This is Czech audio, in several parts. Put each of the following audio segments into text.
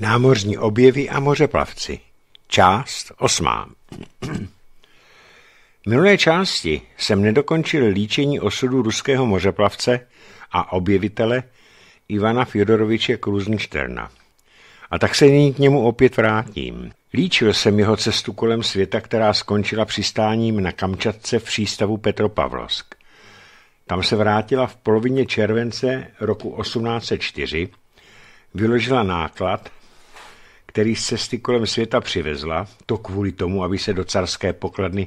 Námořní objevy a mořeplavci. Část osmá. Minulé části jsem nedokončil líčení osudu ruského mořeplavce a objevitele Ivana Fjodoroviče Kruzenšterna. A tak se nyní k němu opět vrátím. Líčil jsem jeho cestu kolem světa, která skončila přistáním na Kamčatce v přístavu Petropavlovsk. Tam se vrátila v polovině července roku 1804, vyložila náklad který z cesty kolem světa přivezla, to kvůli tomu, aby se do carské pokladny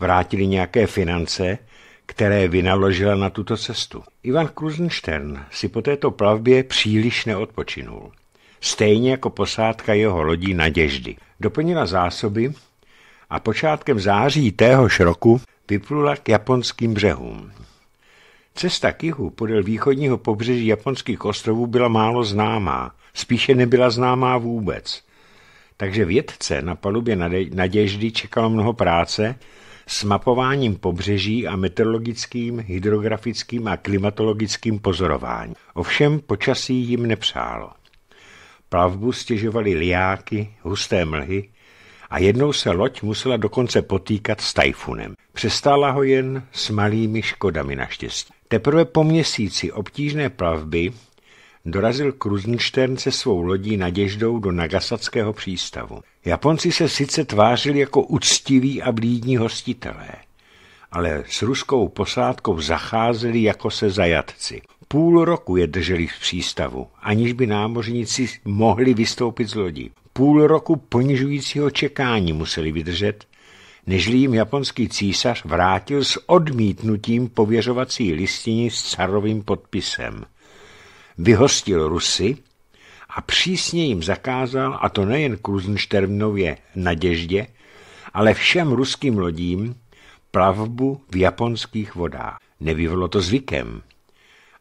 vrátili nějaké finance, které vynaložila na tuto cestu. Ivan Kruzenstern si po této plavbě příliš neodpočinul. Stejně jako posádka jeho lodí Naděždy. Doplnila zásoby a počátkem září téhož roku vyplula k japonským břehům. Cesta k jihu podél východního pobřeží japonských ostrovů byla málo známá spíše nebyla známá vůbec. Takže vědce na palubě Naděždy čekalo mnoho práce s mapováním pobřeží a meteorologickým, hydrografickým a klimatologickým pozorováním. Ovšem počasí jim nepřálo. Plavbu stěžovaly liáky, husté mlhy a jednou se loď musela dokonce potýkat s tajfunem. Přestála ho jen s malými škodami naštěstí. Teprve po měsíci obtížné plavby dorazil Kruznštern se svou lodí naděždou do Nagasackého přístavu. Japonci se sice tvářili jako uctiví a blídní hostitelé, ale s ruskou posádkou zacházeli jako se zajatci. Půl roku je drželi v přístavu, aniž by námořníci mohli vystoupit z lodí. Půl roku ponižujícího čekání museli vydržet, nežli jim japonský císař vrátil s odmítnutím pověřovací listiny s carovým podpisem vyhostil Rusy a přísně jim zakázal, a to nejen Kruzenšternově naděždě, ale všem ruským lodím, plavbu v japonských vodách. Nebylo to zvykem.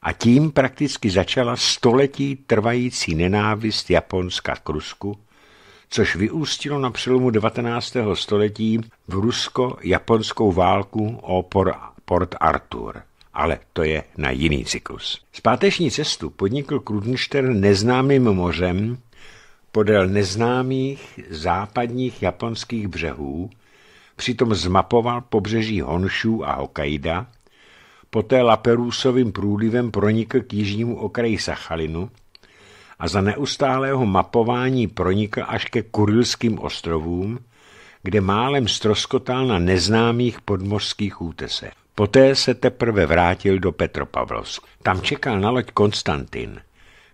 A tím prakticky začala století trvající nenávist Japonska k Rusku, což vyústilo na přelomu 19. století v rusko-japonskou válku o Port Arthur ale to je na jiný cyklus. Zpáteční cestu podnikl Krudenstern neznámým mořem podél neznámých západních japonských břehů, přitom zmapoval pobřeží Honšu a Hokkaida, poté Laperusovým průlivem pronikl k jižnímu okraji Sachalinu a za neustálého mapování pronikl až ke Kurilským ostrovům, kde málem stroskotal na neznámých podmořských útesech. Poté se teprve vrátil do Petropavlovsk. Tam čekal na loď Konstantin,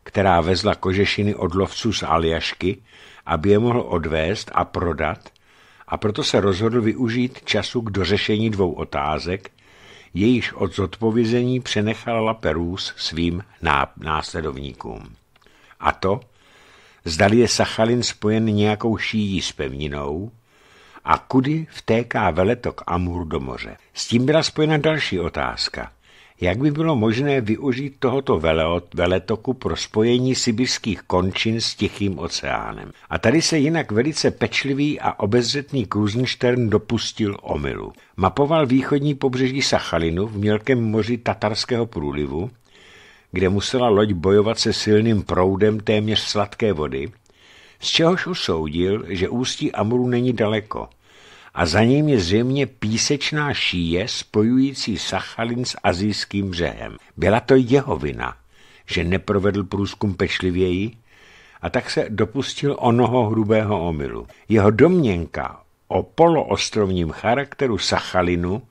která vezla kožešiny od lovců z Aljašky, aby je mohl odvést a prodat, a proto se rozhodl využít času k dořešení dvou otázek, jejíž od zodpovězení přenechala Perus svým následovníkům. A to, zdali je Sachalin spojen nějakou šíjí s pevninou, a kudy vtéká veletok Amur do moře. S tím byla spojena další otázka. Jak by bylo možné využít tohoto veletoku pro spojení sibirských končin s Tichým oceánem? A tady se jinak velice pečlivý a obezřetný Krusenstern dopustil omylu. Mapoval východní pobřeží Sachalinu v mělkém moři Tatarského průlivu, kde musela loď bojovat se silným proudem téměř sladké vody, z čehož usoudil, že ústí Amuru není daleko a za ním je zřejmě písečná šíje spojující Sachalin s azijským břehem. Byla to jeho vina, že neprovedl průzkum pečlivěji a tak se dopustil onoho hrubého omylu. Jeho domněnka o poloostrovním charakteru Sachalinu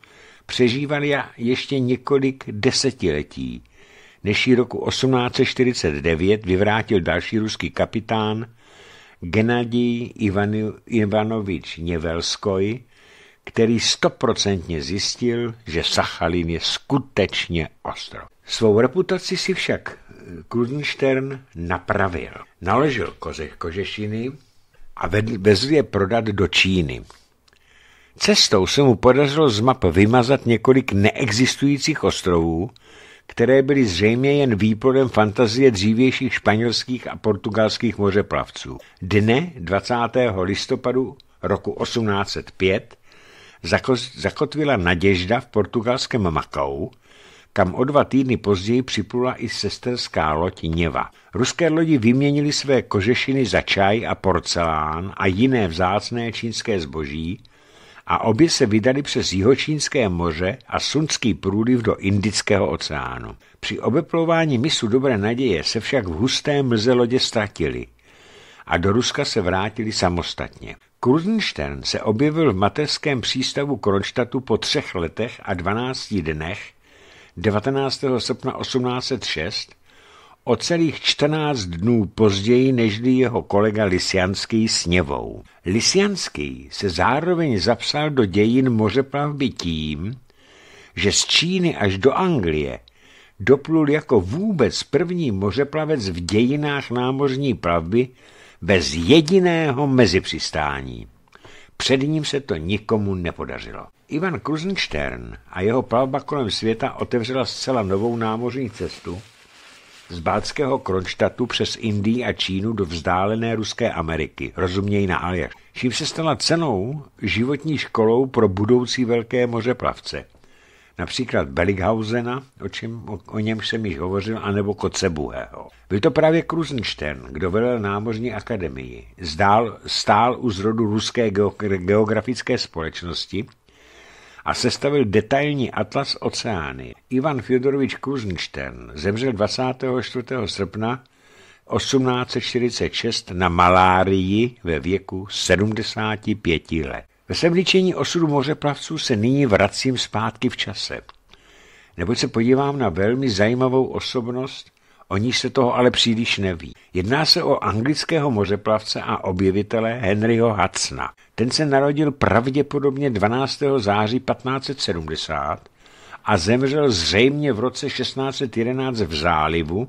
přežívala ještě několik desetiletí, než ji roku 1849 vyvrátil další ruský kapitán Genadí Ivanovič Něvelskoj, který stoprocentně zjistil, že Sachalin je skutečně ostrov. Svou reputaci si však eh, Krudenstern napravil. Naložil koze kožešiny a vezl je prodat do Číny. Cestou se mu podařilo z map vymazat několik neexistujících ostrovů, které byly zřejmě jen výplodem fantazie dřívějších španělských a portugalských mořeplavců. Dne 20. listopadu roku 1805 zakotvila naděžda v portugalském Makau, kam o dva týdny později připlula i sesterská loď Něva. Ruské lodi vyměnili své kožešiny za čaj a porcelán a jiné vzácné čínské zboží, a obě se vydali přes Jihočínské moře a Sunský průliv do Indického oceánu. Při obeplování misu Dobré naděje se však v husté mlze lodě ztratili a do Ruska se vrátili samostatně. Krusenstern se objevil v mateřském přístavu Kronštatu po třech letech a 12 dnech 19. srpna 1806 o celých 14 dnů později nežli jeho kolega Lisianský s Něvou. Lisianský se zároveň zapsal do dějin mořeplavby tím, že z Číny až do Anglie doplul jako vůbec první mořeplavec v dějinách námořní plavby bez jediného mezipřistání. Před ním se to nikomu nepodařilo. Ivan Kruzenstern a jeho plavba kolem světa otevřela zcela novou námořní cestu, z bátského Kronštatu přes Indii a Čínu do vzdálené ruské Ameriky, rozuměj na Aljaš. Čím se stala cenou životní školou pro budoucí velké mořeplavce. Například Belighausena, o, čem, o, o něm jsem již hovořil, anebo Kocebuhého. Byl to právě Krusenštern, kdo velel námořní akademii. Zdál, stál u zrodu ruské geografické společnosti, a sestavil detailní atlas oceány. Ivan Fyodorovič Kruzenštern zemřel 24. srpna 1846 na malárii ve věku 75 let. Ve svém osudu mořeplavců se nyní vracím zpátky v čase, neboť se podívám na velmi zajímavou osobnost, O níž se toho ale příliš neví. Jedná se o anglického mořeplavce a objevitele Henryho Hudsona. Ten se narodil pravděpodobně 12. září 1570 a zemřel zřejmě v roce 1611 v zálivu,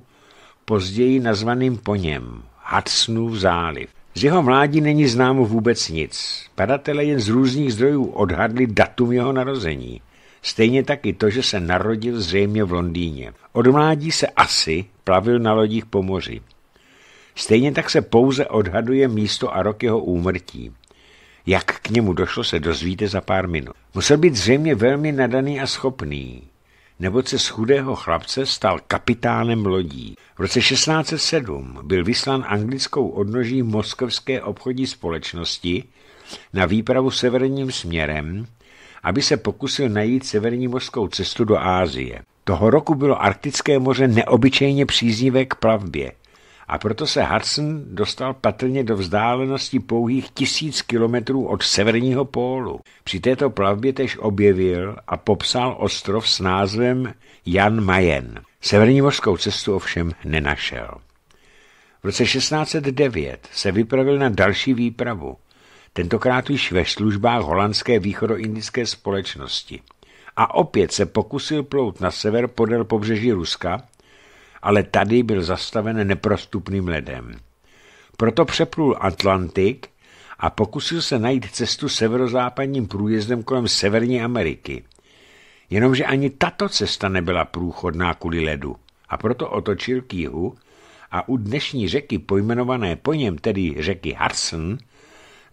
později nazvaným po něm Hudsonův záliv. Z jeho mládí není známo vůbec nic. Padatele jen z různých zdrojů odhadli datum jeho narození – Stejně tak i to, že se narodil zřejmě v Londýně. Od mládí se asi plavil na lodích po moři. Stejně tak se pouze odhaduje místo a rok jeho úmrtí. Jak k němu došlo, se dozvíte za pár minut. Musel být zřejmě velmi nadaný a schopný, Nebo se z chudého chlapce stal kapitánem lodí. V roce 1607 byl vyslan anglickou odnoží Moskovské obchodní společnosti na výpravu severním směrem, aby se pokusil najít severní mořskou cestu do Ázie. Toho roku bylo Arktické moře neobyčejně příznivé k plavbě a proto se Hudson dostal patrně do vzdálenosti pouhých tisíc kilometrů od severního pólu. Při této plavbě tež objevil a popsal ostrov s názvem Jan Mayen. Severní mořskou cestu ovšem nenašel. V roce 1609 se vypravil na další výpravu tentokrát již ve službách holandské východoindické společnosti. A opět se pokusil plout na sever podél pobřeží Ruska, ale tady byl zastaven neprostupným ledem. Proto přeplul Atlantik a pokusil se najít cestu severozápadním průjezdem kolem Severní Ameriky. Jenomže ani tato cesta nebyla průchodná kvůli ledu a proto otočil k jihu a u dnešní řeky pojmenované po něm, tedy řeky Hudson,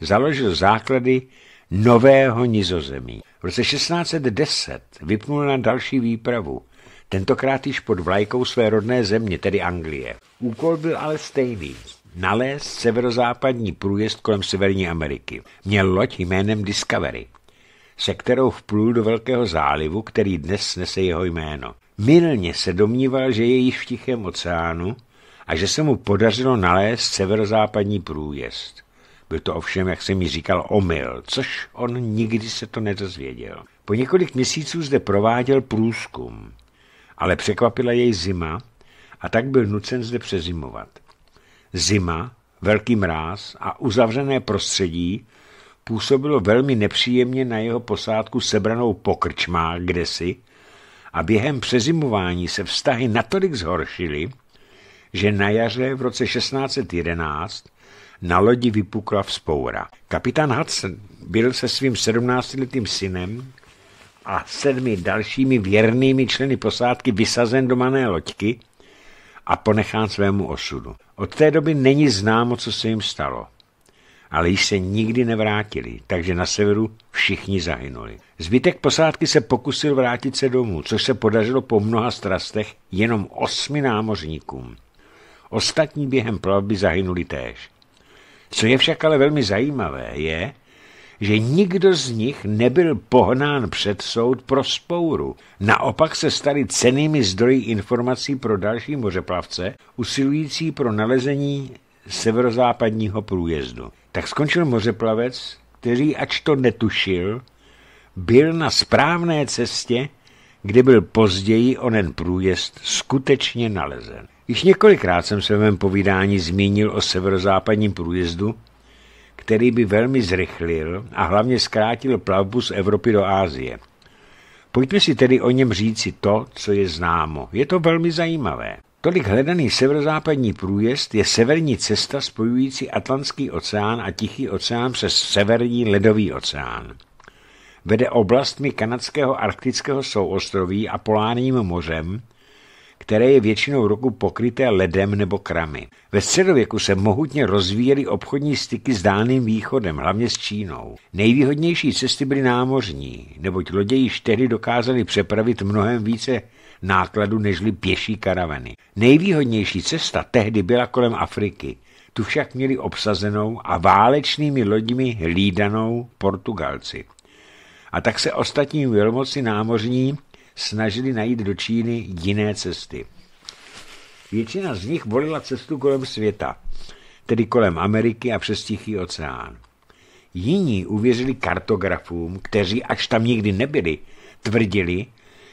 založil základy nového nizozemí. V roce 1610 vypnul na další výpravu, tentokrát již pod vlajkou své rodné země, tedy Anglie. Úkol byl ale stejný nalézt severozápadní průjezd kolem Severní Ameriky. Měl loď jménem Discovery, se kterou vplul do Velkého zálivu, který dnes nese jeho jméno. Milně se domníval, že je již v Tichém oceánu a že se mu podařilo nalézt severozápadní průjezd. Byl to ovšem, jak jsem mi říkal, omyl, což on nikdy se to nedozvěděl. Po několik měsíců zde prováděl průzkum, ale překvapila jej zima a tak byl nucen zde přezimovat. Zima, velký mráz a uzavřené prostředí působilo velmi nepříjemně na jeho posádku sebranou pokrčmá kdesi a během přezimování se vztahy natolik zhoršily, že na jaře v roce 1611 na lodi vypukla vzpoura. Kapitán Hudson byl se svým 17-letým synem a sedmi dalšími věrnými členy posádky vysazen do mané loďky a ponechán svému osudu. Od té doby není známo, co se jim stalo ale již se nikdy nevrátili, takže na severu všichni zahynuli. Zbytek posádky se pokusil vrátit se domů, což se podařilo po mnoha strastech jenom osmi námořníkům. Ostatní během plavby zahynuli též. Co je však ale velmi zajímavé, je, že nikdo z nich nebyl pohnán před soud pro spouru. Naopak se stali cenými zdroji informací pro další mořeplavce, usilující pro nalezení severozápadního průjezdu. Tak skončil mořeplavec, který, ač to netušil, byl na správné cestě, kde byl později onen průjezd skutečně nalezen. Již několikrát jsem se v mém povídání zmínil o severozápadním průjezdu, který by velmi zrychlil a hlavně zkrátil plavbu z Evropy do Ázie. Pojďme si tedy o něm říci to, co je známo. Je to velmi zajímavé. Tolik hledaný severozápadní průjezd je severní cesta spojující Atlantský oceán a Tichý oceán přes severní ledový oceán. Vede oblastmi kanadského arktického souostroví a polárním mořem které je většinou roku pokryté ledem nebo kramy. Ve středověku se mohutně rozvíjely obchodní styky s dálným východem, hlavně s Čínou. Nejvýhodnější cesty byly námořní, neboť lodě již tehdy dokázaly přepravit mnohem více nákladu nežli pěší karavany. Nejvýhodnější cesta tehdy byla kolem Afriky. Tu však měli obsazenou a válečnými loďmi hlídanou Portugalci. A tak se ostatní velmoci námořní snažili najít do Číny jiné cesty. Většina z nich volila cestu kolem světa, tedy kolem Ameriky a přes Tichý oceán. Jiní uvěřili kartografům, kteří, až tam nikdy nebyli, tvrdili,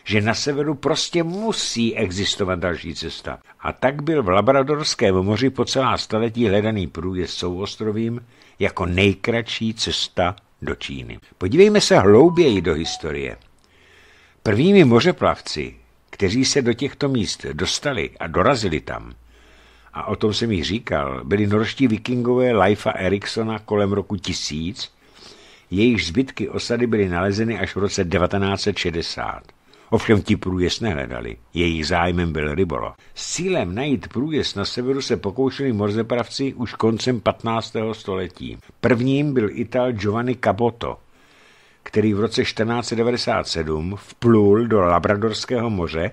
že na severu prostě musí existovat další cesta. A tak byl v Labradorském moři po celá staletí hledaný průjezd souostrovím jako nejkratší cesta do Číny. Podívejme se hlouběji do historie. Prvními mořeplavci, kteří se do těchto míst dostali a dorazili tam, a o tom jsem jí říkal, byli norští vikingové Leifa Eriksona kolem roku 1000, jejich zbytky osady byly nalezeny až v roce 1960. Ovšem ti průjez nehledali, jejich zájmem byl rybolo. S cílem najít průjez na severu se pokoušeli morzepravci už koncem 15. století. Prvním byl Ital Giovanni Caboto, který v roce 1497 vplul do Labradorského moře,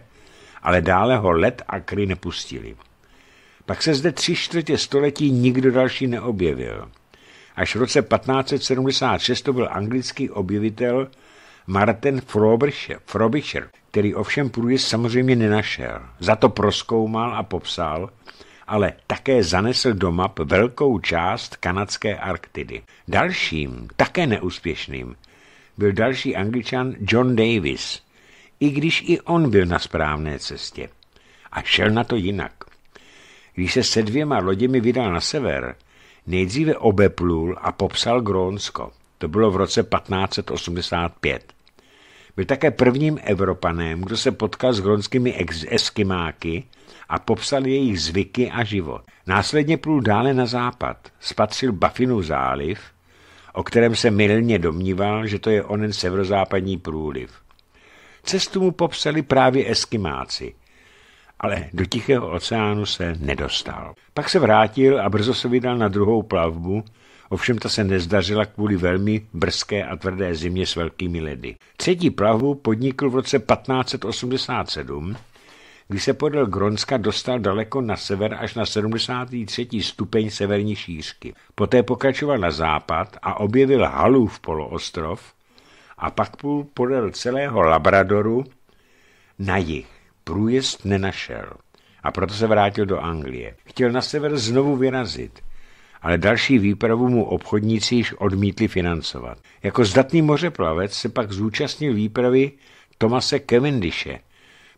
ale dále ho let a kry nepustili. Pak se zde tři čtvrtě století nikdo další neobjevil. Až v roce 1576 to byl anglický objevitel Martin Frobisher, který ovšem průjezd samozřejmě nenašel. Za to proskoumal a popsal, ale také zanesl do map velkou část kanadské Arktidy. Dalším, také neúspěšným, byl další angličan John Davis, i když i on byl na správné cestě. A šel na to jinak. Když se se dvěma loděmi vydal na sever, nejdříve obeplul a popsal Grónsko. To bylo v roce 1585. Byl také prvním Evropanem, kdo se potkal s gronskými eskimáky a popsal jejich zvyky a život. Následně plul dále na západ, spatřil Bafinu záliv – o kterém se mylně domníval, že to je onen severozápadní průliv. Cestu mu popsali právě eskimáci, ale do Tichého oceánu se nedostal. Pak se vrátil a brzo se vydal na druhou plavbu, ovšem ta se nezdařila kvůli velmi brzké a tvrdé zimě s velkými ledy. Třetí plavbu podnikl v roce 1587 když se podél Gronska dostal daleko na sever až na 73. stupeň severní šířky. Poté pokračoval na západ a objevil Halův poloostrov a pak půl podél celého Labradoru na jih. Průjezd nenašel a proto se vrátil do Anglie. Chtěl na sever znovu vyrazit, ale další výpravu mu obchodníci již odmítli financovat. Jako zdatný mořeplavec se pak zúčastnil výpravy Tomase Cavendishe,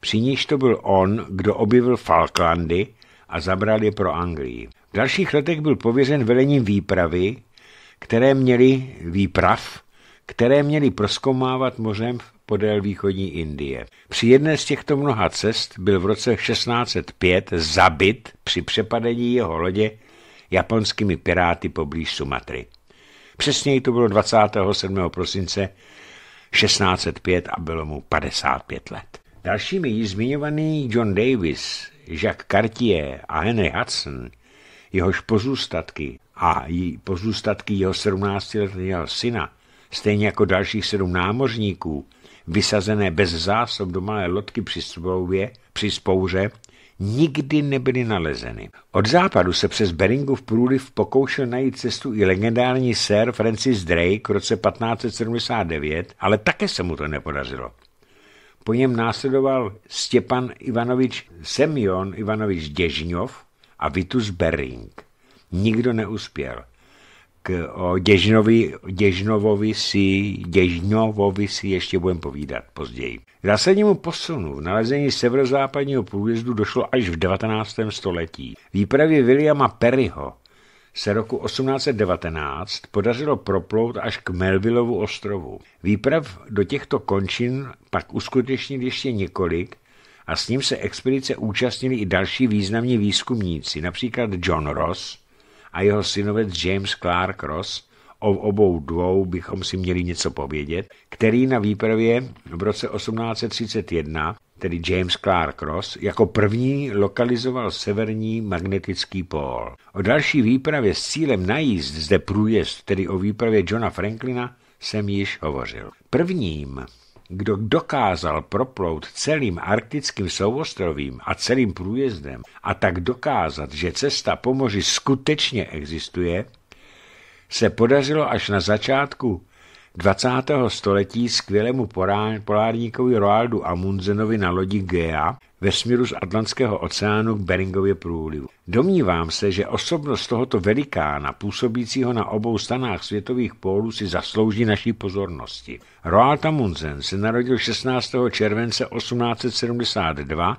při níž to byl on, kdo objevil Falklandy a zabral je pro Anglii. V dalších letech byl pověřen velením výpravy, které měly výprav, které měly proskomávat mořem podél východní Indie. Při jedné z těchto mnoha cest byl v roce 1605 zabit při přepadení jeho lodě japonskými piráty poblíž Sumatry. Přesněji to bylo 27. prosince 1605 a bylo mu 55 let. Dalšími již zmiňovaný John Davis, Jacques Cartier a Henry Hudson, jehož pozůstatky a jí pozůstatky jeho 17-letého syna, stejně jako dalších sedm námořníků, vysazené bez zásob do malé lodky při, spouře, při spouře, nikdy nebyly nalezeny. Od západu se přes Beringův průliv pokoušel najít cestu i legendární Sir Francis Drake v roce 1579, ale také se mu to nepodařilo. Po něm následoval Stěpan Ivanovič Semjon Ivanovič Děžňov a Vitus Bering. Nikdo neuspěl. K, o Děžnovi, Děžnovovi si, Děžnovovi si ještě budeme povídat později. K zásadnímu posunu v nalezení severozápadního průjezdu došlo až v 19. století. Výpravě Williama Perryho se roku 1819 podařilo proplout až k Melvillovu ostrovu. Výprav do těchto končin pak uskutečnil ještě několik a s ním se expedice účastnili i další významní výzkumníci, například John Ross a jeho synovec James Clark Ross, o obou dvou bychom si měli něco povědět, který na výpravě v roce 1831 tedy James Clark Ross, jako první lokalizoval severní magnetický pól. O další výpravě s cílem najíst zde průjezd, tedy o výpravě Johna Franklina, jsem již hovořil. Prvním, kdo dokázal proplout celým arktickým souostrovím a celým průjezdem a tak dokázat, že cesta po moři skutečně existuje, se podařilo až na začátku 20. století skvělému polárníkovi Roaldu Amundsenovi na lodi Gea ve směru z Atlantského oceánu k Beringově průlivu. Domnívám se, že osobnost tohoto velikána, působícího na obou stranách světových pólů, si zaslouží naší pozornosti. Roald Amundsen se narodil 16. července 1872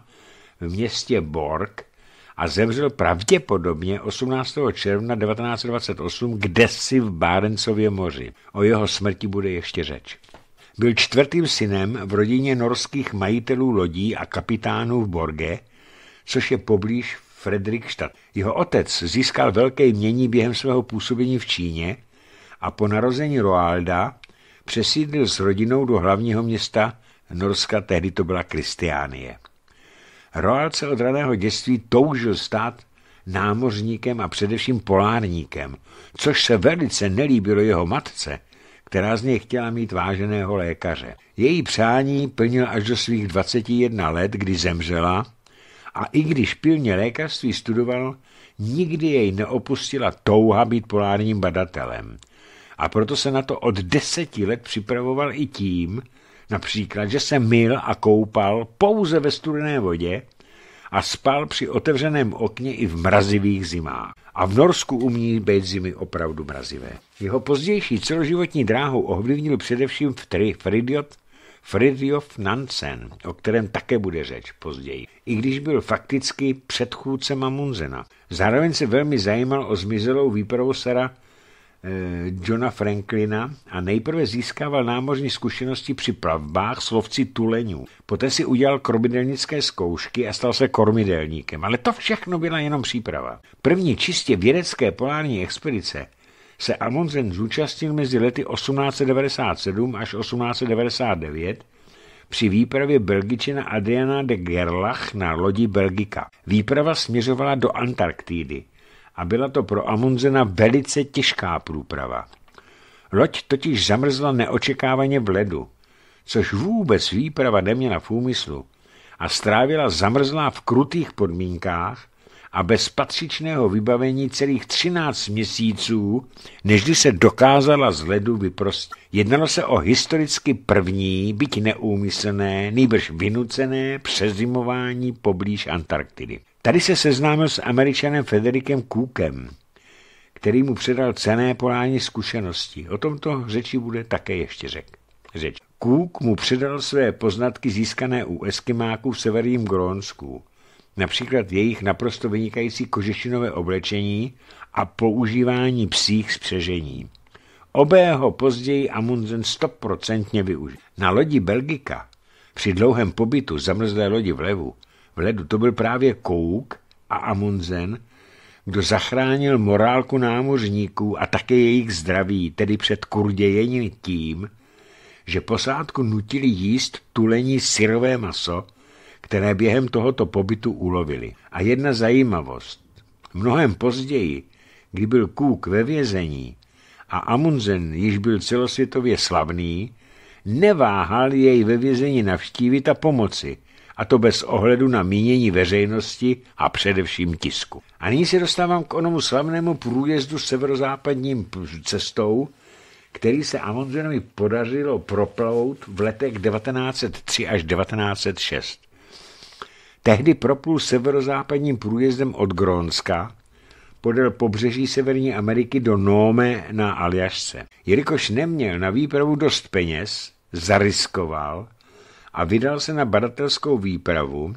v městě Borg a zemřel pravděpodobně 18. června 1928 kdesi v Bárencově moři. O jeho smrti bude ještě řeč. Byl čtvrtým synem v rodině norských majitelů lodí a kapitánů v Borge, což je poblíž Fredrikstad. Jeho otec získal velké mění během svého působení v Číně a po narození Roalda přesídlil s rodinou do hlavního města Norska, tehdy to byla Kristiánie. Roald se od raného dětství toužil stát námořníkem a především polárníkem, což se velice nelíbilo jeho matce, která z něj chtěla mít váženého lékaře. Její přání plnil až do svých 21 let, kdy zemřela a i když pilně lékařství studoval, nikdy jej neopustila touha být polárním badatelem. A proto se na to od deseti let připravoval i tím, Například, že se myl a koupal pouze ve studené vodě a spal při otevřeném okně i v mrazivých zimách. A v Norsku umí být zimy opravdu mrazivé. Jeho pozdější celoživotní dráhu ovlivnil především tri Fridiot Fridjof Nansen, o kterém také bude řeč později, i když byl fakticky předchůdcem Amunzena, Zároveň se velmi zajímal o zmizelou výpravu Sara Eh, Johna Franklina a nejprve získával námořní zkušenosti při plavbách slovci tuleňů. Poté si udělal kormidelnické zkoušky a stal se kormidelníkem, ale to všechno byla jenom příprava. První čistě vědecké polární expedice se Amundsen zúčastnil mezi lety 1897 až 1899 při výpravě Belgičina Adriana de Gerlach na lodi Belgika. Výprava směřovala do Antarktidy a byla to pro Amundsena velice těžká průprava. Loď totiž zamrzla neočekávaně v ledu, což vůbec výprava neměla v úmyslu a strávila zamrzlá v krutých podmínkách a bez patřičného vybavení celých 13 měsíců, nežli se dokázala z ledu vyprostit. Jednalo se o historicky první, byť neúmyslné, nejbrž vynucené přezimování poblíž Antarktidy. Tady se seznámil s američanem Federikem Kůkem, který mu předal cené polání zkušenosti. O tomto řeči bude také ještě řek. řeč. Kůk mu předal své poznatky získané u eskimáků v severním Grónsku, například jejich naprosto vynikající kožešinové oblečení a používání psích spřežení. Obého později Amundsen stoprocentně využil. Na lodi Belgika při dlouhém pobytu zamrzlé lodi v levu ledu. To byl právě Kouk a Amundsen, kdo zachránil morálku námořníků a také jejich zdraví, tedy před kurdějením tím, že posádku nutili jíst tulení syrové maso, které během tohoto pobytu ulovili. A jedna zajímavost. Mnohem později, kdy byl Kůk ve vězení a Amundsen již byl celosvětově slavný, neváhal jej ve vězení navštívit a pomoci – a to bez ohledu na mínění veřejnosti a především tisku. A nyní se dostávám k onomu slavnému průjezdu severozápadním cestou, který se Amundsenovi podařilo proplout v letech 1903 až 1906. Tehdy proplul severozápadním průjezdem od Grónska podél pobřeží Severní Ameriky do Nome na Aljašce. Jelikož neměl na výpravu dost peněz, zariskoval – a vydal se na badatelskou výpravu,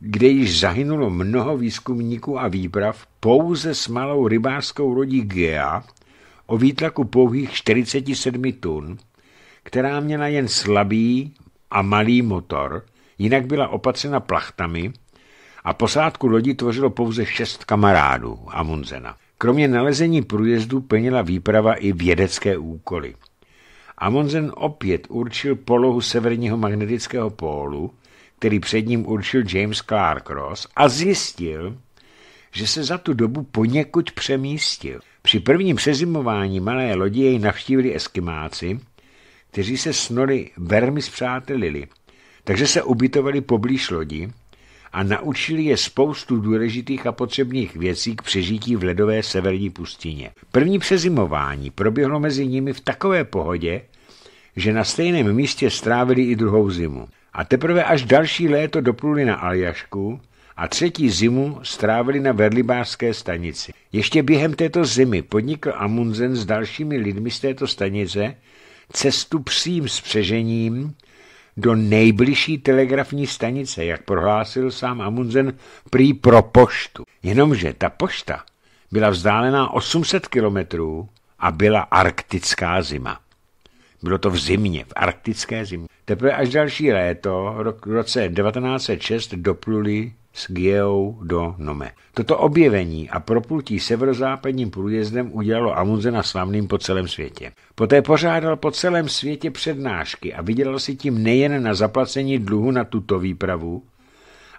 kde již zahynulo mnoho výzkumníků a výprav pouze s malou rybářskou lodí Gea o výtlaku pouhých 47 tun, která měla jen slabý a malý motor, jinak byla opatřena plachtami a posádku lodi tvořilo pouze šest kamarádů Amundsena. Kromě nalezení průjezdu plnila výprava i vědecké úkoly. Amundsen opět určil polohu severního magnetického pólu, který před ním určil James Clark Ross a zjistil, že se za tu dobu poněkud přemístil. Při prvním přezimování malé lodi jej navštívili eskimáci, kteří se s nory vermi zpřátelili, takže se ubytovali poblíž lodi, a naučili je spoustu důležitých a potřebných věcí k přežití v ledové severní pustině. První přezimování proběhlo mezi nimi v takové pohodě, že na stejném místě strávili i druhou zimu. A teprve až další léto dopluli na Aljašku a třetí zimu strávili na Verlibářské stanici. Ještě během této zimy podnikl Amundsen s dalšími lidmi z této stanice cestu psím spřežením do nejbližší telegrafní stanice, jak prohlásil sám Amundsen prý pro poštu. Jenomže ta pošta byla vzdálená 800 kilometrů a byla arktická zima. Bylo to v zimě, v arktické zimě. Teprve až další léto, rok, v roce 1906, dopluli s Gieou do Nome. Toto objevení a proplutí severozápadním průjezdem udělalo Amundsena slavným po celém světě. Poté pořádal po celém světě přednášky a vydělal si tím nejen na zaplacení dluhu na tuto výpravu,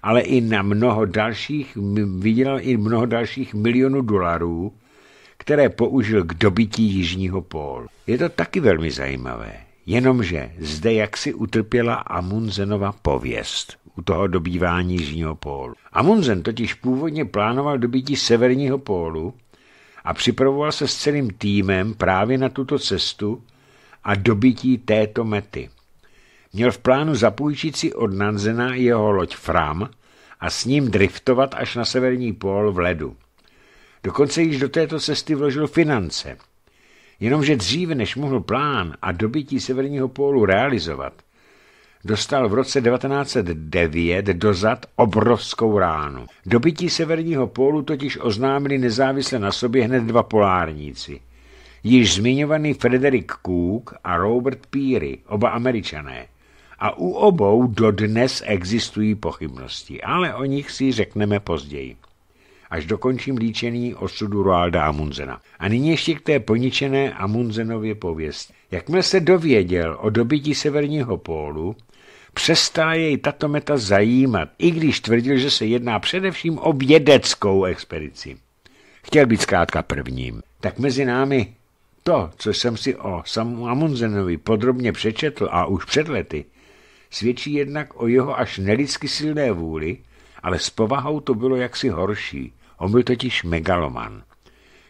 ale i na mnoho dalších, vydělal i mnoho dalších milionů dolarů, které použil k dobytí Jižního pólu. Je to taky velmi zajímavé. Jenomže zde jaksi utrpěla Amundsenova pověst u toho dobývání Jižního pólu. Amundsen totiž původně plánoval dobytí Severního pólu a připravoval se s celým týmem právě na tuto cestu a dobytí této mety. Měl v plánu zapůjčit si od Nanzena jeho loď Fram a s ním driftovat až na severní pól v ledu. Dokonce již do této cesty vložil finance – Jenomže dříve, než mohl plán a dobytí severního pólu realizovat, dostal v roce 1909 dozad obrovskou ránu. Dobytí severního pólu totiž oznámili nezávisle na sobě hned dva polárníci. Již zmiňovaný Frederick Cook a Robert Peary, oba američané. A u obou dodnes existují pochybnosti, ale o nich si řekneme později až dokončím líčení osudu Roalda Amunzena. A nyní ještě k té poničené Amunzenově pověst. Jakmile se dověděl o dobytí severního pólu, přestala jej tato meta zajímat, i když tvrdil, že se jedná především o vědeckou expedici. Chtěl být zkrátka prvním. Tak mezi námi to, co jsem si o samu Amunzenovi podrobně přečetl a už před lety, svědčí jednak o jeho až nelidsky silné vůli, ale s povahou to bylo jaksi horší. On byl totiž megaloman.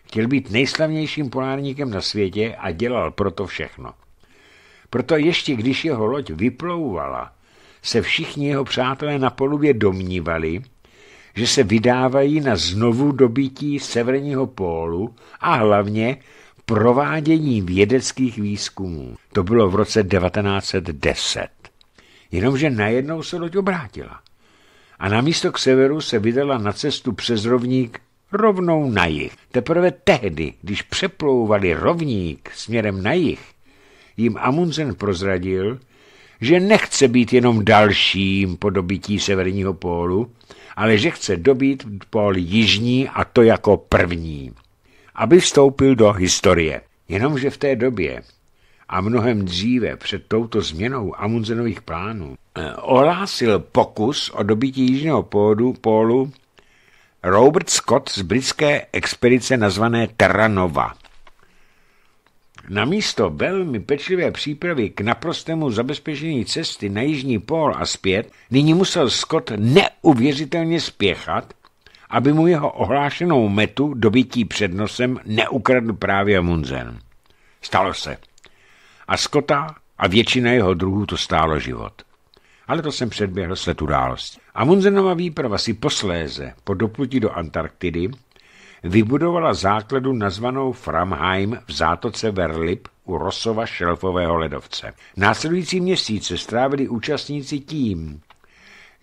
Chtěl být nejslavnějším polárníkem na světě a dělal proto všechno. Proto ještě když jeho loď vyplouvala, se všichni jeho přátelé na polubě domnívali, že se vydávají na znovu dobití severního pólu a hlavně provádění vědeckých výzkumů. To bylo v roce 1910. Jenomže najednou se loď obrátila a na místo k severu se vydala na cestu přes rovník rovnou na jih. Teprve tehdy, když přeplouvali rovník směrem na jih, jim Amundsen prozradil, že nechce být jenom dalším po dobití severního pólu, ale že chce dobít pól jižní a to jako první, aby vstoupil do historie. Jenomže v té době a mnohem dříve před touto změnou Amundsenových plánů eh, ohlásil pokus o dobytí jižního pódu, pólu Robert Scott z britské expedice nazvané Terranova. Na místo velmi pečlivé přípravy k naprostému zabezpečení cesty na jižní pól a zpět, nyní musel Scott neuvěřitelně spěchat, aby mu jeho ohlášenou metu dobytí před nosem neukradl právě Munzen. Stalo se a skota a většina jeho druhů to stálo život. Ale to jsem předběhl sled A Munzenova výprava si posléze po doplutí do Antarktidy vybudovala základu nazvanou Framheim v zátoce Verlip u Rosova šelfového ledovce. Následující měsíce strávili účastníci tím,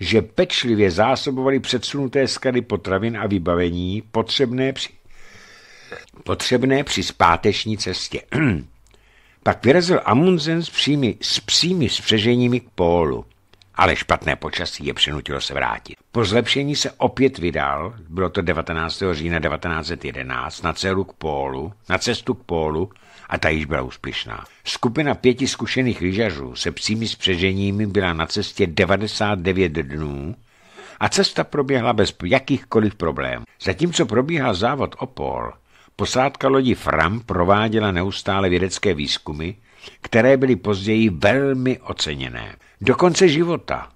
že pečlivě zásobovali předsunuté sklady potravin a vybavení potřebné při, potřebné při zpáteční cestě. Pak vyrazil Amundsen s, přími, s přími spřeženími k pólu. Ale špatné počasí je přinutilo se vrátit. Po zlepšení se opět vydal, bylo to 19. října 1911, na, celu k pólu, na cestu k pólu a ta již byla úspěšná. Skupina pěti zkušených lyžařů se psími spřeženími byla na cestě 99 dnů a cesta proběhla bez jakýchkoliv problémů. Zatímco probíhal závod pól, Posádka lodi Fram prováděla neustále vědecké výzkumy, které byly později velmi oceněné. Do konce života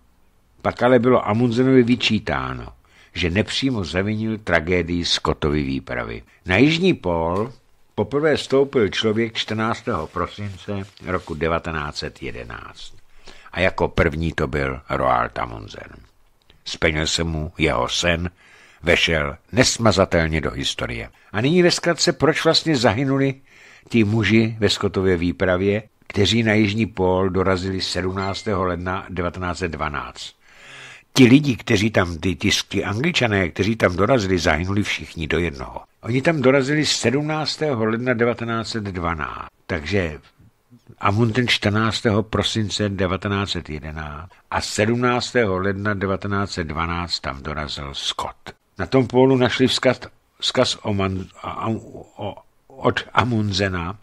pak ale bylo Amundsenovi vyčítáno, že nepřímo zavinil tragédii Scottovy výpravy. Na jižní pól poprvé stoupil člověk 14. prosince roku 1911. A jako první to byl Roald Amundsen. Splnil se mu jeho sen vešel nesmazatelně do historie. A nyní ve zkratce, proč vlastně zahynuli ti muži ve Skotově výpravě, kteří na Jižní pól dorazili 17. ledna 1912. Ti lidi, kteří tam, ty, ty, ty angličané, kteří tam dorazili, zahynuli všichni do jednoho. Oni tam dorazili 17. ledna 1912, takže Amunten 14. prosince 1911 a 17. ledna 1912 tam dorazil Scott. Na tom pólu našli vzkaz, vzkaz o man, a, o, od Amunzena,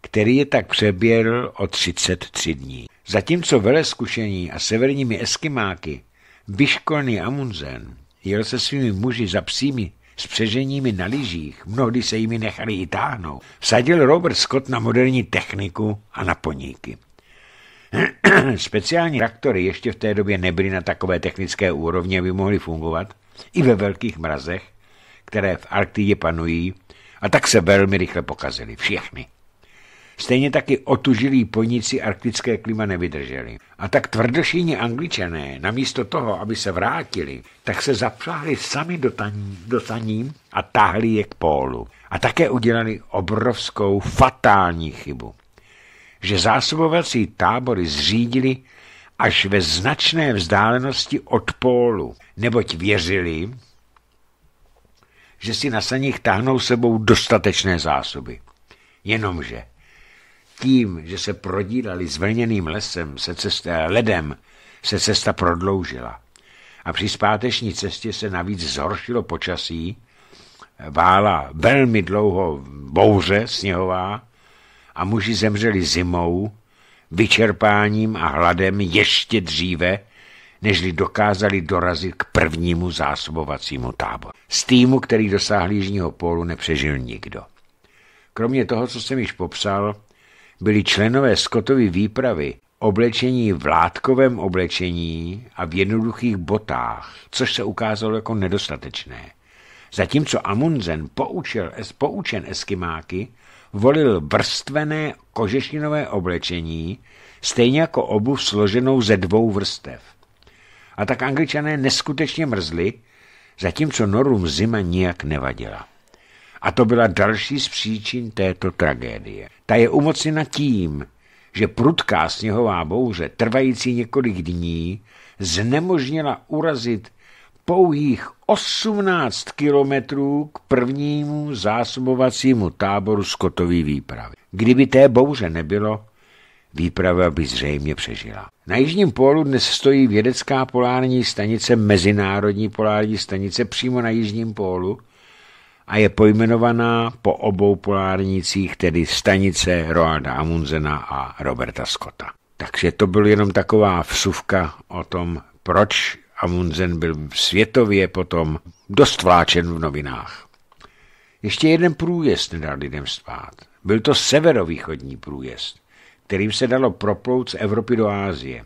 který je tak přeběl o 33 dní. Zatímco veleskušení a severními eskimáky vyškolný Amunzen jel se svými muži za psími spřeženími na lyžích, mnohdy se jimi nechali i táhnout, Sadil Robert Scott na moderní techniku a na poníky. Speciální traktory ještě v té době nebyly na takové technické úrovni, aby mohly fungovat, i ve velkých mrazech, které v Arktidě panují, a tak se velmi rychle pokazily. Všechny. Stejně taky otužilí poníci arktické klima nevydrželi. A tak tvrdošíni angličané, namísto toho, aby se vrátili, tak se zapřáhli sami do, taní, do taní a táhli je k pólu. A také udělali obrovskou fatální chybu, že zásobovací tábory zřídili až ve značné vzdálenosti od pólu, neboť věřili, že si na saních táhnou sebou dostatečné zásoby. Jenomže tím, že se prodírali zvlněným lesem, se cesta, ledem, se cesta prodloužila. A při zpáteční cestě se navíc zhoršilo počasí, vála velmi dlouho bouře sněhová a muži zemřeli zimou, vyčerpáním a hladem ještě dříve, nežli dokázali dorazit k prvnímu zásobovacímu táboru. Z týmu, který dosáhl Jižního pólu, nepřežil nikdo. Kromě toho, co jsem již popsal, byli členové Scottovy výpravy oblečení v látkovém oblečení a v jednoduchých botách, což se ukázalo jako nedostatečné. Zatímco Amundsen poučil, poučen Eskimáky volil vrstvené kožešinové oblečení, stejně jako obuv složenou ze dvou vrstev. A tak angličané neskutečně mrzli, zatímco Norům zima nijak nevadila. A to byla další z příčin této tragédie. Ta je umocněna tím, že prudká sněhová bouře, trvající několik dní, znemožnila urazit pouhých 18 kilometrů k prvnímu zásobovacímu táboru skotový výpravy. Kdyby té bouře nebylo, výprava by zřejmě přežila. Na jižním pólu dnes stojí vědecká polární stanice, mezinárodní polární stanice přímo na jižním pólu a je pojmenovaná po obou polárnicích, tedy stanice Roalda Amundsena a Roberta Scotta. Takže to byl jenom taková vsuvka o tom, proč Amundsen byl světově potom dost vláčen v novinách. Ještě jeden průjezd nedal lidem spát. Byl to severovýchodní průjezd, kterým se dalo proplout z Evropy do Ázie.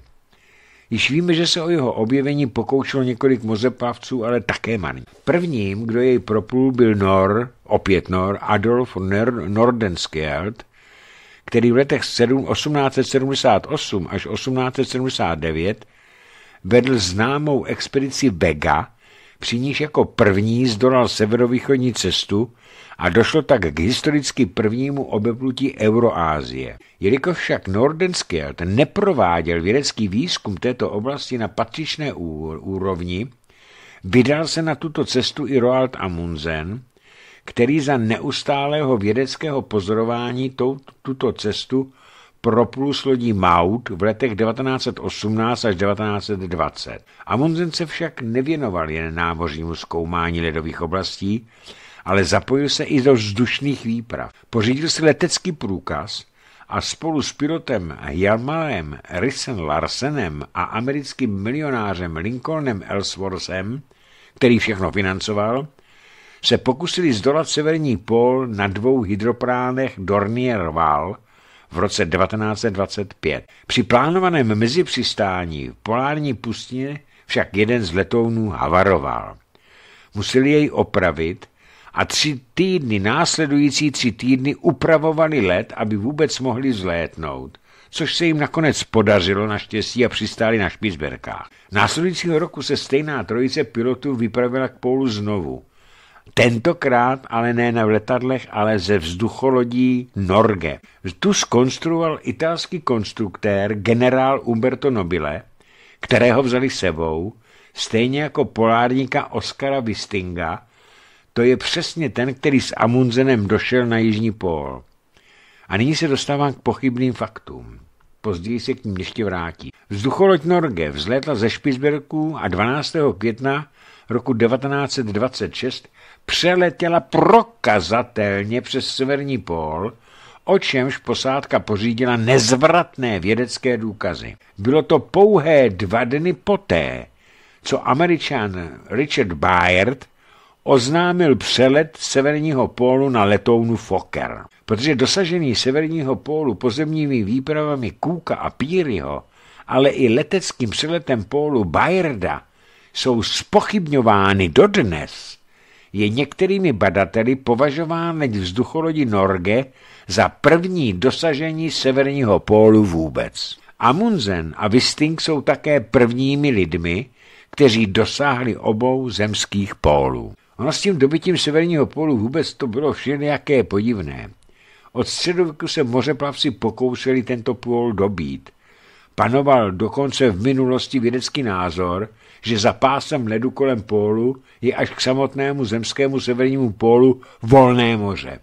Již víme, že se o jeho objevení pokoušelo několik mozeplavců, ale také maní. Prvním, kdo jej proplul, byl Nor, opět Nor, Adolf Nordenskjeld, který v letech 1878 až 1879 vedl známou expedici Vega, při níž jako první zdolal severovýchodní cestu a došlo tak k historicky prvnímu obeplutí Euroázie. Jelikož však Nordenskjeld neprováděl vědecký výzkum této oblasti na patřičné úrovni, vydal se na tuto cestu i Roald Amundsen, který za neustálého vědeckého pozorování tuto cestu proplus lodí maut v letech 1918 až 1920. Amundsen se však nevěnoval jen námořnímu zkoumání ledových oblastí, ale zapojil se i do vzdušných výprav. Pořídil si letecký průkaz a spolu s pilotem Jarmalem Rysen Larsenem a americkým milionářem Lincolnem Ellsworthem, který všechno financoval, se pokusili zdolat severní pól na dvou hydropránech Dornier Wall, v roce 1925. Při plánovaném mezipřistání v polární pustině však jeden z letounů havaroval. Museli jej opravit a tři týdny, následující tři týdny upravovali let, aby vůbec mohli zlétnout, což se jim nakonec podařilo naštěstí a přistáli na Špicberkách. Následujícího roku se stejná trojice pilotů vypravila k pólu znovu. Tentokrát ale ne na letadlech, ale ze vzducholodí Norge. Tu skonstruoval italský konstruktér generál Umberto Nobile, kterého vzali sebou, stejně jako polárníka Oskara Wistinga, to je přesně ten, který s Amundsenem došel na Jižní pól. A nyní se dostávám k pochybným faktům. Později se k ním ještě vrátí. Vzducholoď Norge vzlétla ze Špisberku a 12. května roku 1926 přeletěla prokazatelně přes severní pól, o čemž posádka pořídila nezvratné vědecké důkazy. Bylo to pouhé dva dny poté, co američan Richard Bayard oznámil přelet severního pólu na letounu Fokker. Protože dosažení severního pólu pozemními výpravami Kůka a Píryho, ale i leteckým přeletem pólu Bayerda jsou spochybňovány dodnes, je některými badateli považován teď vzducholodi Norge za první dosažení severního pólu vůbec. Amundsen a Wisting jsou také prvními lidmi, kteří dosáhli obou zemských pólů. Ono s tím dobytím severního pólu vůbec to bylo všelijaké podivné. Od středověku se mořeplavci pokoušeli tento pól dobít. Panoval dokonce v minulosti vědecký názor, že za pásem ledu kolem pólu je až k samotnému zemskému severnímu pólu volné moře.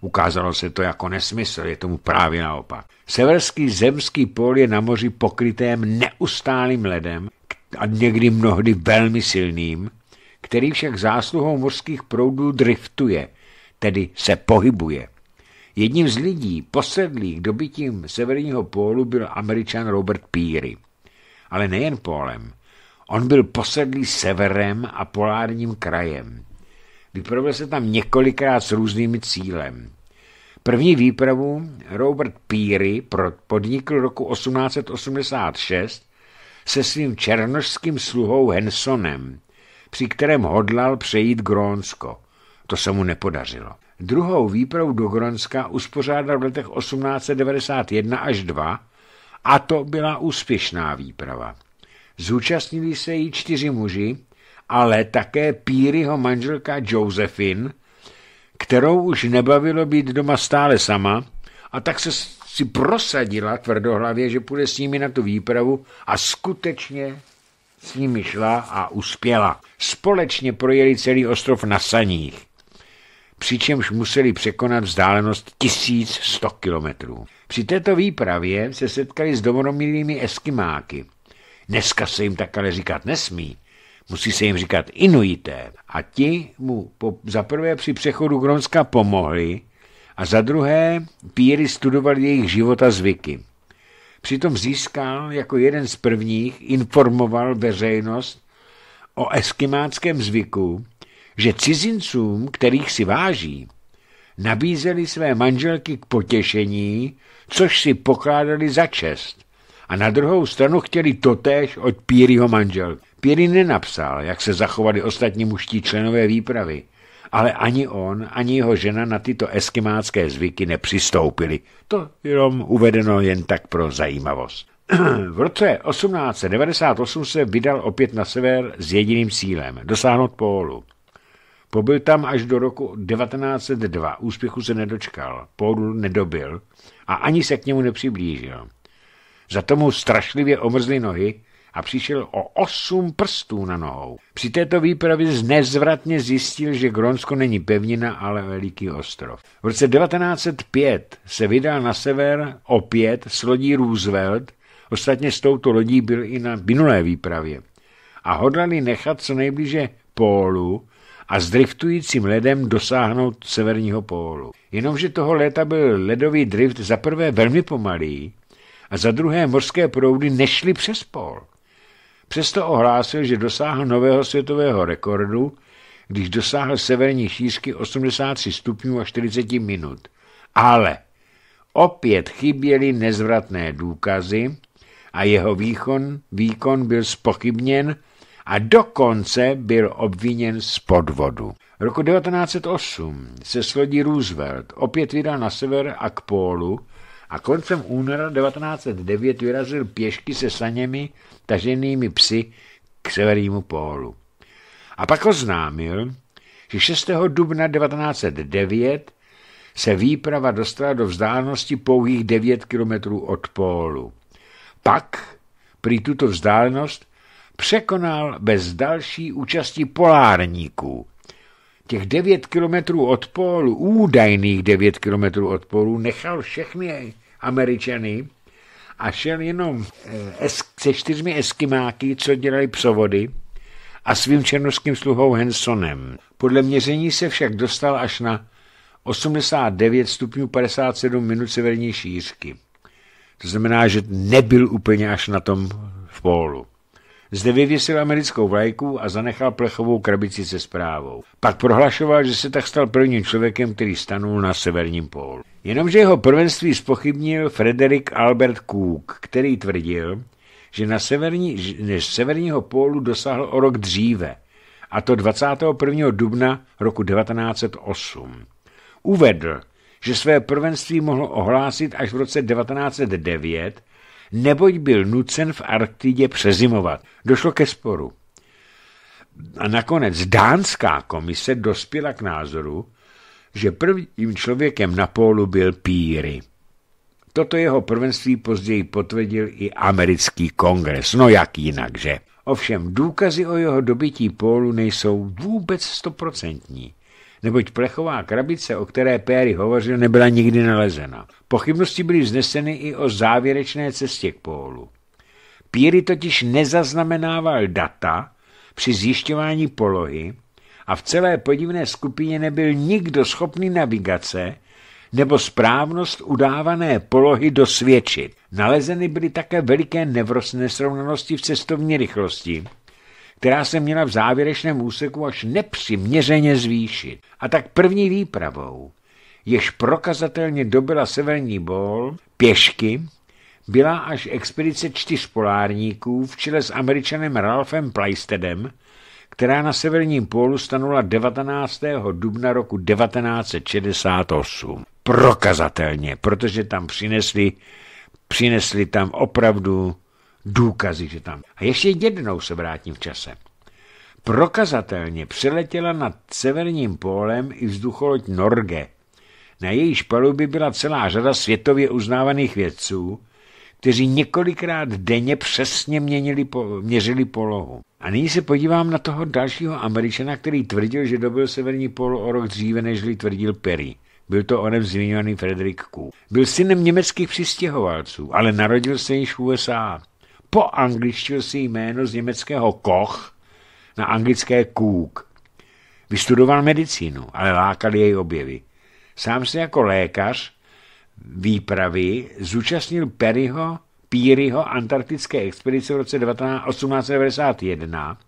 Ukázalo se to jako nesmysl, je tomu právě naopak. Severský zemský pól je na moři pokrytém neustálým ledem a někdy mnohdy velmi silným, který však zásluhou mořských proudů driftuje, tedy se pohybuje. Jedním z lidí posedlých dobytím severního pólu byl američan Robert Peary. Ale nejen pólem. On byl posedlý severem a polárním krajem. Vypravil se tam několikrát s různým cílem. První výpravu Robert Peary podnikl roku 1886 se svým černožským sluhou Hensonem, při kterém hodlal přejít Grónsko. To se mu nepodařilo. Druhou výpravu do Grónska uspořádal v letech 1891 až 2 a to byla úspěšná výprava. Zúčastnili se jí čtyři muži, ale také Píryho manželka Josephine, kterou už nebavilo být doma stále sama a tak se si prosadila tvrdohlavě, že půjde s nimi na tu výpravu a skutečně s nimi šla a uspěla. Společně projeli celý ostrov na saních, přičemž museli překonat vzdálenost 1100 kilometrů. Při této výpravě se setkali s domorodými eskimáky – Dneska se jim tak ale říkat nesmí. Musí se jim říkat inuité. A ti mu po, za prvé při přechodu Gronska pomohli a za druhé píry studovali jejich život a zvyky. Přitom získal jako jeden z prvních, informoval veřejnost o eskimáckém zvyku, že cizincům, kterých si váží, nabízeli své manželky k potěšení, což si pokládali za čest a na druhou stranu chtěli totéž od Píryho manžel. Píry nenapsal, jak se zachovali ostatní muští členové výpravy, ale ani on, ani jeho žena na tyto eskimácké zvyky nepřistoupili. To jenom uvedeno jen tak pro zajímavost. V roce 1898 se vydal opět na sever s jediným cílem – dosáhnout pólu. Pobyl tam až do roku 1902, úspěchu se nedočkal, pólu nedobil a ani se k němu nepřiblížil. Za tomu strašlivě omrzly nohy a přišel o osm prstů na nohou. Při této výpravě znezvratně zjistil, že Gronsko není pevnina, ale veliký ostrov. V roce 1905 se vydal na sever opět s lodí Roosevelt, ostatně s touto lodí byl i na minulé výpravě, a hodlali nechat co nejblíže pólu, a s driftujícím ledem dosáhnout severního pólu. Jenomže toho léta byl ledový drift za prvé velmi pomalý a za druhé mořské proudy nešly přes pol. Přesto ohlásil, že dosáhl nového světového rekordu, když dosáhl severní šířky 83 stupňů a 40 minut. Ale opět chyběly nezvratné důkazy a jeho výkon, výkon byl spochybněn a dokonce byl obviněn z podvodu. Roku 1908 se slodí Roosevelt opět vydal na sever a k pólu, a koncem února 1909 vyrazil pěšky se saněmi taženými psy k severnímu pólu. A pak oznámil, že 6. dubna 1909 se výprava dostala do vzdálenosti pouhých 9 kilometrů od pólu. Pak prý tuto vzdálenost překonal bez další účasti polárníků, těch 9 kilometrů od polu údajných 9 kilometrů od polu nechal všechny Američany a šel jenom eh, se čtyřmi eskimáky, co dělali psovody, a svým černovským sluhou Hensonem. Podle měření se však dostal až na 89 stupňů 57 minut severní šířky. To znamená, že nebyl úplně až na tom v pólu. Zde vyvěsil americkou vlajku a zanechal plechovou krabici se zprávou. Pak prohlašoval, že se tak stal prvním člověkem, který stanul na severním pólu. Jenomže jeho prvenství spochybnil Frederick Albert Cook, který tvrdil, že na severní, než severního pólu dosáhl o rok dříve, a to 21. dubna roku 1908. Uvedl, že své prvenství mohl ohlásit až v roce 1909, neboť byl nucen v Arktidě přezimovat. Došlo ke sporu. A nakonec dánská komise dospěla k názoru, že prvním člověkem na pólu byl Píry. Toto jeho prvenství později potvrdil i americký kongres. No jak jinak, že? Ovšem důkazy o jeho dobytí pólu nejsou vůbec stoprocentní neboť plechová krabice, o které Péry hovořil, nebyla nikdy nalezena. Pochybnosti byly zneseny i o závěrečné cestě k pólu. Píry totiž nezaznamenával data při zjišťování polohy a v celé podivné skupině nebyl nikdo schopný navigace nebo správnost udávané polohy dosvědčit. Nalezeny byly také veliké nevros srovnanosti v cestovní rychlosti, která se měla v závěrečném úseku až nepřiměřeně zvýšit. A tak první výpravou, jež prokazatelně dobila severní bol, pěšky, byla až expedice čtyř polárníků v čele s američanem Ralphem Plaistedem, která na severním pólu stanula 19. dubna roku 1968. Prokazatelně, protože tam přinesli, přinesli tam opravdu důkazy, že tam. A ještě jednou se vrátím v čase. Prokazatelně přiletěla nad severním pólem i vzducholoď Norge. Na jejíž palubě byla celá řada světově uznávaných vědců, kteří několikrát denně přesně měnili po, měřili polohu. A nyní se podívám na toho dalšího američana, který tvrdil, že dobil severní pól o rok dříve, nežli tvrdil Perry. Byl to onem zmiňovaný Frederick Kuh. Byl synem německých přistěhovalců, ale narodil se již v USA angličtil si jméno z německého Koch na anglické Cook. Vystudoval medicínu, ale lákali jej objevy. Sám se jako lékař výpravy zúčastnil Perryho, Píryho antarktické expedice v roce 1891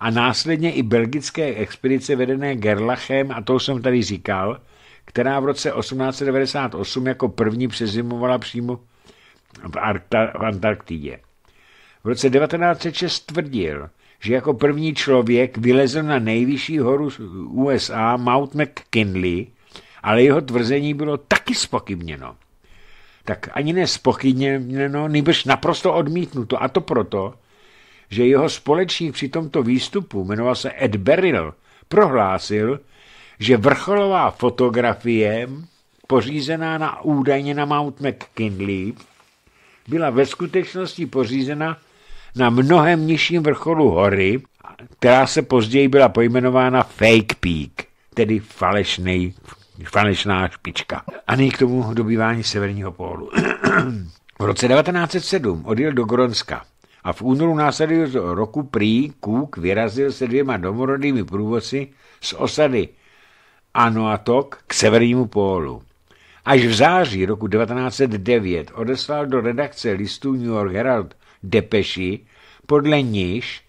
a následně i belgické expedice vedené Gerlachem, a to už jsem tady říkal, která v roce 1898 jako první přezimovala přímo v, Arta- v Antarktidě. V roce 1906 tvrdil, že jako první člověk vylezl na nejvyšší horu USA Mount McKinley, ale jeho tvrzení bylo taky spokybněno. Tak ani ne spochybněno, nebož naprosto odmítnuto, a to proto, že jeho společník při tomto výstupu, jmenoval se Ed Beryl, prohlásil, že vrcholová fotografie, pořízená na údajně na Mount McKinley, byla ve skutečnosti pořízena na mnohem nižším vrcholu hory, která se později byla pojmenována Fake Peak, tedy falešný, falešná špička. A nyní k tomu dobývání severního pólu. v roce 1907 odjel do Gronska a v únoru následujícího roku prý Kůk vyrazil se dvěma domorodými průvodci z osady Anoatok k severnímu pólu. Až v září roku 1909 odeslal do redakce listů New York Herald depeši, podle níž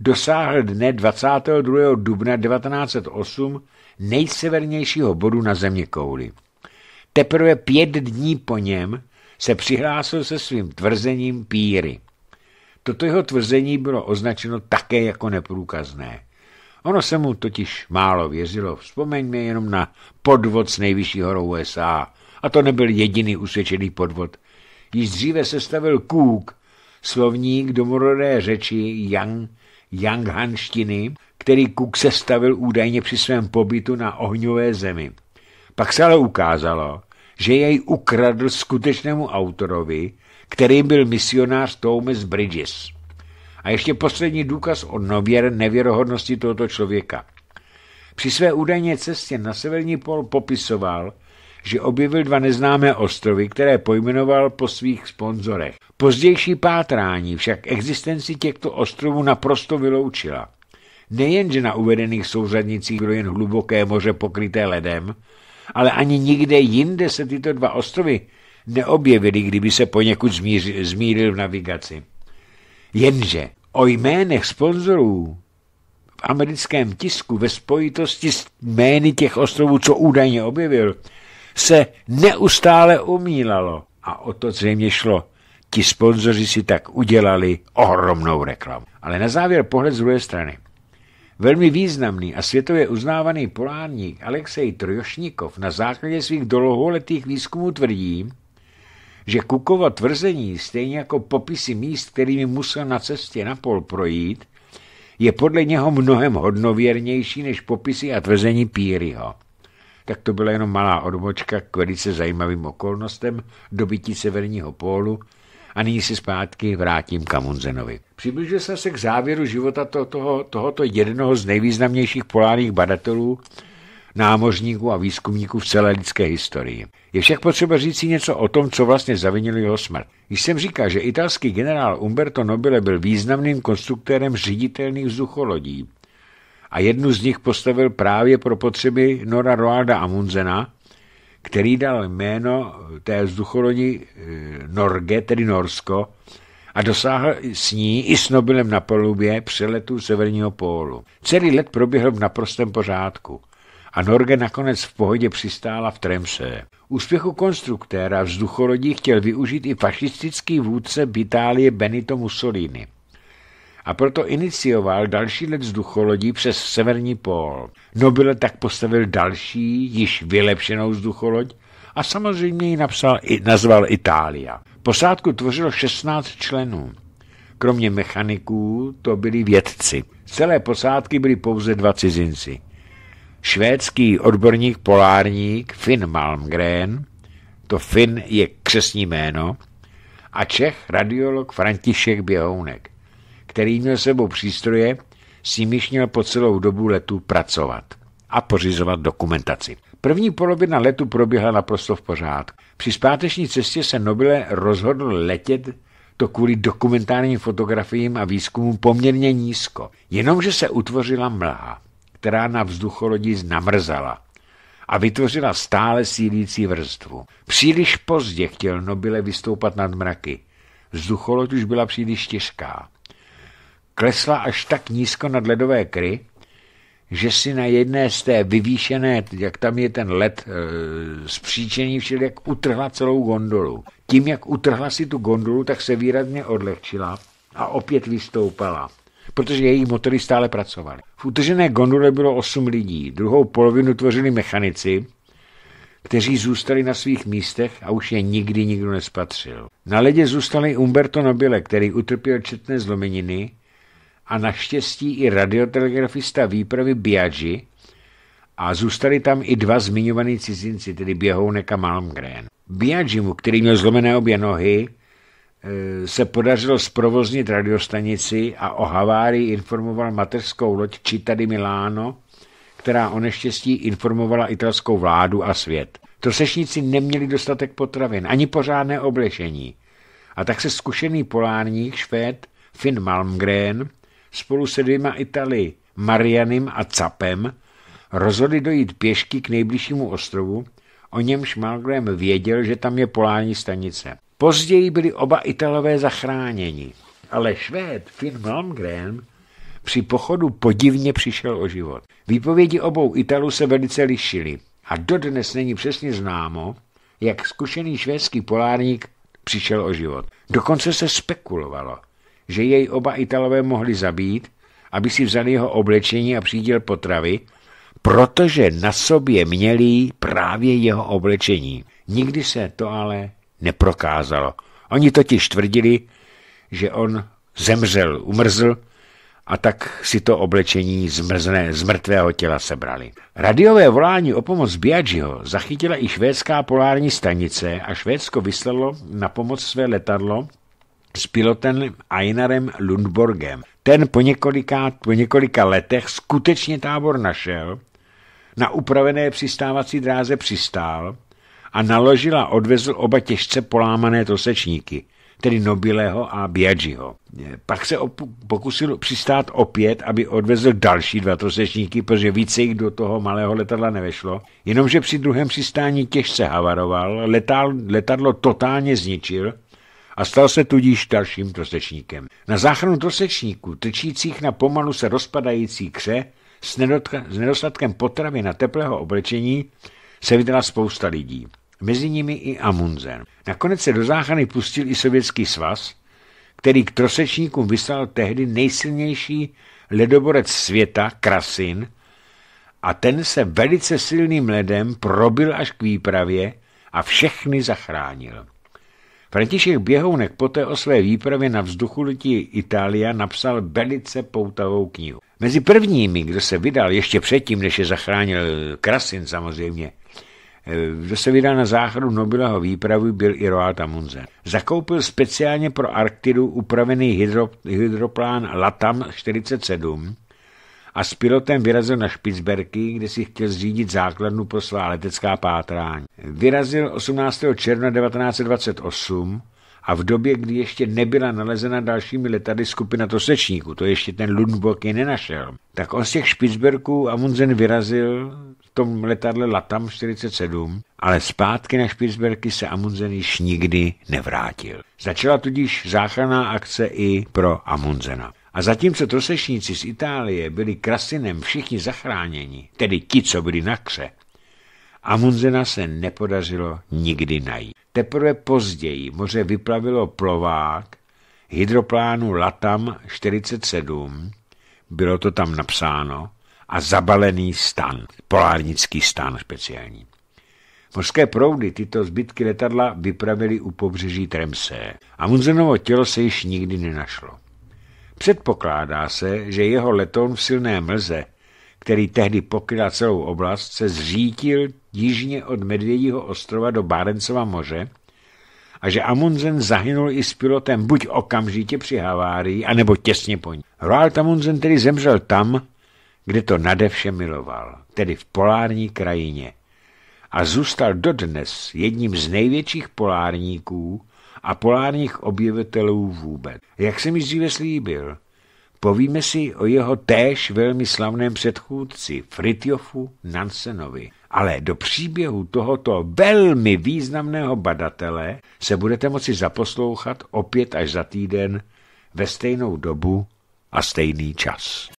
dosáhl dne 22. dubna 1908 nejsevernějšího bodu na země kouli. Teprve pět dní po něm se přihlásil se svým tvrzením píry. Toto jeho tvrzení bylo označeno také jako neprůkazné. Ono se mu totiž málo věřilo. Vzpomeňme jenom na podvod s nejvyšší horou USA. A to nebyl jediný usvědčený podvod. Již dříve se stavil Cook slovník domorodé řeči Yang, Yanghanštiny, který Kuk se stavil údajně při svém pobytu na ohňové zemi. Pak se ale ukázalo, že jej ukradl skutečnému autorovi, kterým byl misionář Thomas Bridges. A ještě poslední důkaz o nověr nevěrohodnosti tohoto člověka. Při své údajně cestě na severní pol popisoval, že objevil dva neznámé ostrovy, které pojmenoval po svých sponzorech. Pozdější pátrání však existenci těchto ostrovů naprosto vyloučila. Nejenže na uvedených souřadnicích bylo jen hluboké moře pokryté ledem, ale ani nikde jinde se tyto dva ostrovy neobjevily, kdyby se poněkud zmíril v navigaci. Jenže o jménech sponzorů v americkém tisku ve spojitosti s jmény těch ostrovů, co údajně objevil, se neustále omílalo. A o to zřejmě šlo. Ti sponzoři si tak udělali ohromnou reklamu. Ale na závěr pohled z druhé strany. Velmi významný a světově uznávaný polárník Alexej Trojošnikov na základě svých dlouholetých výzkumů tvrdí, že Kukova tvrzení, stejně jako popisy míst, kterými musel na cestě na pol projít, je podle něho mnohem hodnověrnější než popisy a tvrzení Píryho tak to byla jenom malá odbočka k velice zajímavým okolnostem dobytí severního pólu a nyní si zpátky vrátím k Amundsenovi. jsem se k závěru života to, toho, tohoto jednoho z nejvýznamnějších polárních badatelů, námořníků a výzkumníků v celé lidské historii. Je však potřeba říct si něco o tom, co vlastně zavinil jeho smrt. Když jsem říkal, že italský generál Umberto Nobile byl významným konstruktérem říditelných vzducholodí a jednu z nich postavil právě pro potřeby Nora Roalda Amundsena, který dal jméno té vzducholoni eh, Norge, tedy Norsko, a dosáhl s ní i s Nobilem na polubě přeletu severního pólu. Celý let proběhl v naprostém pořádku a Norge nakonec v pohodě přistála v Tremse. Úspěchu konstruktéra vzducholodí chtěl využít i fašistický vůdce v Itálii Benito Mussolini a proto inicioval další let vzducholodí přes severní pól. Nobile tak postavil další, již vylepšenou vzducholoď a samozřejmě ji napsal, i, nazval Itália. Posádku tvořilo 16 členů. Kromě mechaniků to byli vědci. celé posádky byli pouze dva cizinci. Švédský odborník polárník Finn Malmgren, to Finn je křesní jméno, a Čech radiolog František Běhounek který měl sebou přístroje, s nimiž měl po celou dobu letu pracovat a pořizovat dokumentaci. První polovina letu proběhla naprosto v pořádku. Při zpáteční cestě se Nobile rozhodl letět to kvůli dokumentárním fotografiím a výzkumům poměrně nízko, jenomže se utvořila mlha, která na vzducholodí namrzala a vytvořila stále sílící vrstvu. Příliš pozdě chtěl Nobile vystoupat nad mraky. Vzducholoď už byla příliš těžká klesla až tak nízko nad ledové kry, že si na jedné z té vyvýšené, jak tam je ten led e, zpříčení všel, jak utrhla celou gondolu. Tím, jak utrhla si tu gondolu, tak se výrazně odlehčila a opět vystoupala, protože její motory stále pracovaly. V utržené gondole bylo 8 lidí, druhou polovinu tvořili mechanici, kteří zůstali na svých místech a už je nikdy nikdo nespatřil. Na ledě zůstali Umberto Nobile, který utrpěl četné zlomeniny, a naštěstí i radiotelegrafista výpravy Biaggi a zůstali tam i dva zmiňovaní cizinci, tedy Běhounek a Malmgren. Biaggi mu, který měl zlomené obě nohy, e, se podařilo zprovoznit radiostanici a o havárii informoval mateřskou loď Čitady Miláno, která o neštěstí informovala italskou vládu a svět. Trosešníci neměli dostatek potravin, ani pořádné oblečení. A tak se zkušený polárník Švéd Finn Malmgren spolu se dvěma Itali, Marianem a Capem, rozhodli dojít pěšky k nejbližšímu ostrovu, o němž Malgrém věděl, že tam je polární stanice. Později byli oba Italové zachráněni, ale Švéd Finn Malmgren při pochodu podivně přišel o život. Výpovědi obou Italů se velice lišily a dodnes není přesně známo, jak zkušený švédský polárník přišel o život. Dokonce se spekulovalo, že jej oba Italové mohli zabít, aby si vzali jeho oblečení a přiděl potravy, protože na sobě měli právě jeho oblečení. Nikdy se to ale neprokázalo. Oni totiž tvrdili, že on zemřel, umrzl a tak si to oblečení mrzné, z mrtvého těla sebrali. Radiové volání o pomoc Biagiho zachytila i švédská polární stanice a Švédsko vyslalo na pomoc své letadlo s pilotem Einarem Lundborgem. Ten po několika, po několika letech skutečně tábor našel, na upravené přistávací dráze přistál a naložila odvezl oba těžce polámané tosečníky, tedy Nobileho a Biagiho. Pak se pokusil přistát opět, aby odvezl další dva tosečníky, protože více jich do toho malého letadla nevešlo. Jenomže při druhém přistání těžce havaroval, letadlo totálně zničil a stal se tudíž dalším trosečníkem. Na záchranu trosečníků, trčících na pomalu se rozpadající kře, s, nedotka, s nedostatkem potravy na teplého oblečení se vydala spousta lidí, mezi nimi i Amundsen. Nakonec se do záchrany pustil i Sovětský svaz, který k trosečníkům vyslal tehdy nejsilnější ledoborec světa, Krasin, a ten se velice silným ledem probil až k výpravě a všechny zachránil. František Běhounek poté o své výpravě na vzduchu letí Itália napsal velice poutavou knihu. Mezi prvními, kdo se vydal ještě předtím, než je zachránil Krasin samozřejmě, eh, kdo se vydal na záchranu Nobileho výpravy, byl i Roald Amundsen. Zakoupil speciálně pro Arktidu upravený hydro, hydroplán Latam 47, a s pilotem vyrazil na Špicberky, kde si chtěl zřídit základnu pro svá letecká pátrání. Vyrazil 18. června 1928 a v době, kdy ještě nebyla nalezena dalšími letady skupina tosečníků, to ještě ten Lundbok je nenašel, tak on z těch Špicberků Amundsen vyrazil v tom letadle Latam 47, ale zpátky na Špicberky se Amundsen již nikdy nevrátil. Začala tudíž záchranná akce i pro Amundsena. A zatímco trosečníci z Itálie byli Krasinem všichni zachráněni, tedy ti, co byli na kře, Amundsena se nepodařilo nikdy najít. Teprve později moře vyplavilo plovák hydroplánu Latam 47, bylo to tam napsáno, a zabalený stan, polárnický stan speciální. Mořské proudy tyto zbytky letadla vypravili u pobřeží a Amundsenovo tělo se již nikdy nenašlo. Předpokládá se, že jeho letoun v silné mlze, který tehdy pokryla celou oblast, se zřítil jižně od Medvědího ostrova do Bárencova moře a že Amundsen zahynul i s pilotem buď okamžitě při havárii, anebo těsně po ní. Roald Amundsen tedy zemřel tam, kde to nade vše miloval, tedy v polární krajině. A zůstal dodnes jedním z největších polárníků, a polárních objevitelů vůbec. Jak jsem již dříve slíbil, povíme si o jeho též velmi slavném předchůdci Fritjofu Nansenovi. Ale do příběhu tohoto velmi významného badatele se budete moci zaposlouchat opět až za týden ve stejnou dobu a stejný čas.